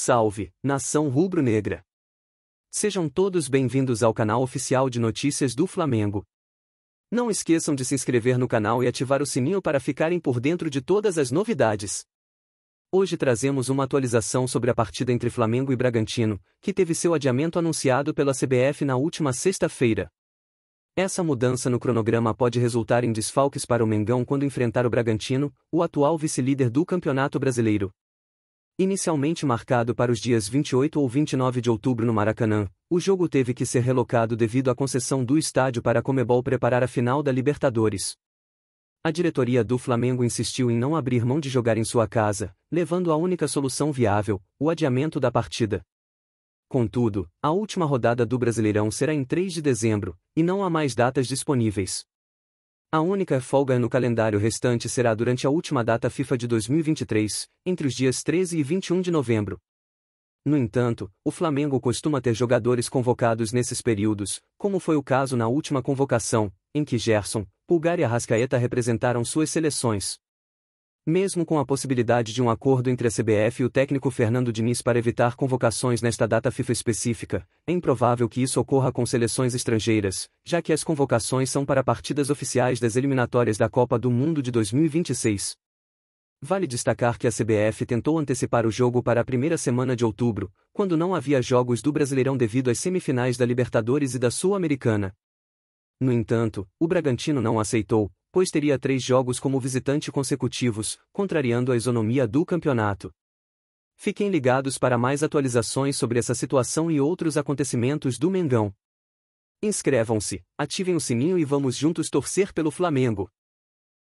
Salve, nação rubro-negra! Sejam todos bem-vindos ao canal oficial de notícias do Flamengo. Não esqueçam de se inscrever no canal e ativar o sininho para ficarem por dentro de todas as novidades. Hoje trazemos uma atualização sobre a partida entre Flamengo e Bragantino, que teve seu adiamento anunciado pela CBF na última sexta-feira. Essa mudança no cronograma pode resultar em desfalques para o Mengão quando enfrentar o Bragantino, o atual vice-líder do Campeonato Brasileiro, Inicialmente marcado para os dias 28 ou 29 de outubro no Maracanã, o jogo teve que ser relocado devido à concessão do estádio para a Comebol preparar a final da Libertadores. A diretoria do Flamengo insistiu em não abrir mão de jogar em sua casa, levando a única solução viável, o adiamento da partida. Contudo, a última rodada do Brasileirão será em 3 de dezembro, e não há mais datas disponíveis. A única folga no calendário restante será durante a última data FIFA de 2023, entre os dias 13 e 21 de novembro. No entanto, o Flamengo costuma ter jogadores convocados nesses períodos, como foi o caso na última convocação, em que Gerson, Pulgar e Arrascaeta representaram suas seleções mesmo com a possibilidade de um acordo entre a CBF e o técnico Fernando Diniz para evitar convocações nesta data FIFA específica, é improvável que isso ocorra com seleções estrangeiras, já que as convocações são para partidas oficiais das eliminatórias da Copa do Mundo de 2026. Vale destacar que a CBF tentou antecipar o jogo para a primeira semana de outubro, quando não havia jogos do Brasileirão devido às semifinais da Libertadores e da Sul-Americana. No entanto, o Bragantino não aceitou, pois teria três jogos como visitante consecutivos, contrariando a isonomia do campeonato. Fiquem ligados para mais atualizações sobre essa situação e outros acontecimentos do Mengão. Inscrevam-se, ativem o sininho e vamos juntos torcer pelo Flamengo.